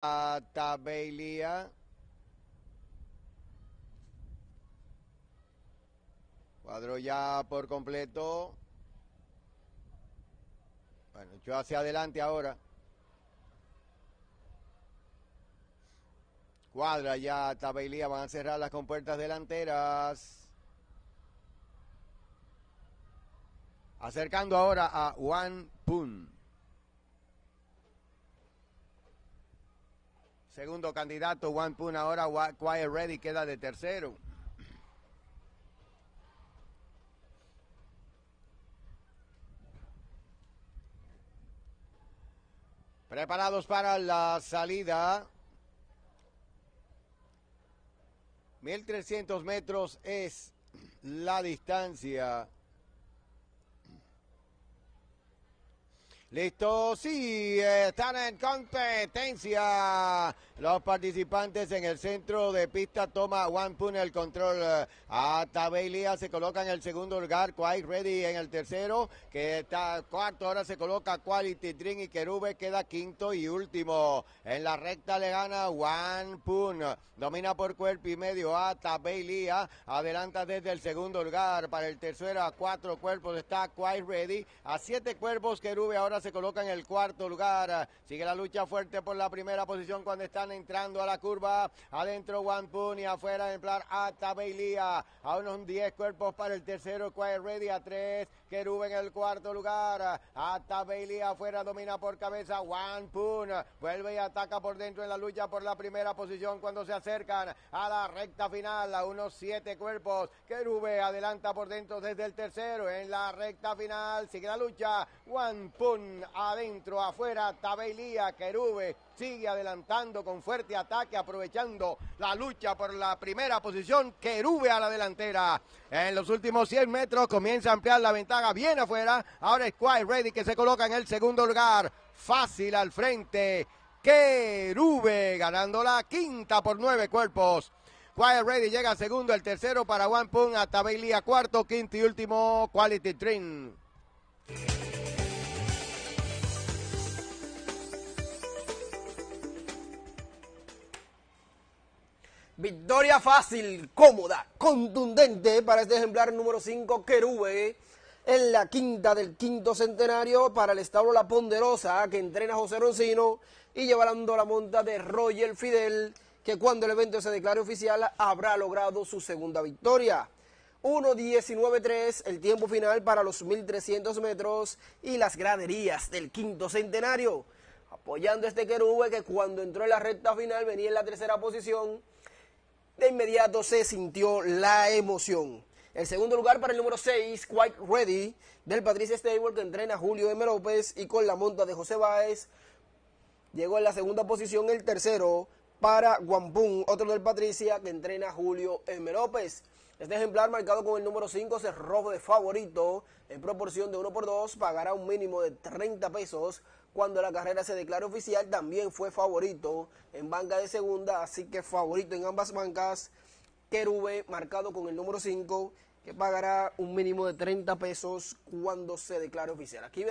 tabelía Cuadro ya por completo. Bueno, yo hacia adelante ahora. Cuadra ya Tabeilía. Van a cerrar las compuertas delanteras. Acercando ahora a Juan Pun. Segundo candidato, Juan Pun ahora, Quiet Ready queda de tercero. Preparados para la salida. 1300 metros es la distancia. Listo, sí, están en competencia los participantes en el centro de pista. Toma Juan Pun el control. Lía se coloca en el segundo lugar. Quite Ready en el tercero, que está cuarto. Ahora se coloca Quality Dream y Querube queda quinto y último. En la recta le gana Juan Pun. Domina por cuerpo y medio a Lía Adelanta desde el segundo lugar para el tercero a cuatro cuerpos. Está Quite Ready. A siete cuerpos Querube ahora se coloca en el cuarto lugar. Sigue la lucha fuerte por la primera posición cuando están entrando a la curva. Adentro One Pun y afuera en plan Ata A unos 10 cuerpos para el tercero. Quiet Ready a 3. Kerube en el cuarto lugar. Ata afuera domina por cabeza. One Pun vuelve y ataca por dentro en la lucha por la primera posición cuando se acercan a la recta final. A unos 7 cuerpos. Kerube adelanta por dentro desde el tercero en la recta final. Sigue la lucha. One Pun adentro, afuera, Tabelía, Querube sigue adelantando con fuerte ataque, aprovechando la lucha por la primera posición, Querube a la delantera. En los últimos 100 metros comienza a ampliar la ventaja, bien afuera, ahora es Ready que se coloca en el segundo lugar, fácil al frente, Querube ganando la quinta por nueve cuerpos. Quiet Ready llega segundo, el tercero para One Pun, a cuarto, quinto y último Quality Train. Victoria fácil, cómoda, contundente para este ejemplar número 5, Querube, en la quinta del quinto centenario para el establo La Ponderosa, que entrena José Roncino, y llevando la monta de Roger Fidel, que cuando el evento se declare oficial habrá logrado su segunda victoria. 1.19.3, el tiempo final para los 1.300 metros y las graderías del quinto centenario. Apoyando este querube que cuando entró en la recta final venía en la tercera posición de inmediato se sintió la emoción. El segundo lugar para el número 6, Quite Ready, del Patricia Stable, que entrena Julio M. López y con la monta de José Báez. Llegó en la segunda posición el tercero para Guampún, otro del Patricia, que entrena Julio M. López. Este ejemplar marcado con el número 5 rojo de favorito en proporción de 1 por 2 pagará un mínimo de 30 pesos. Cuando la carrera se declare oficial también fue favorito en banca de segunda, así que favorito en ambas bancas. querubé marcado con el número 5 que pagará un mínimo de 30 pesos cuando se declare oficial. Aquí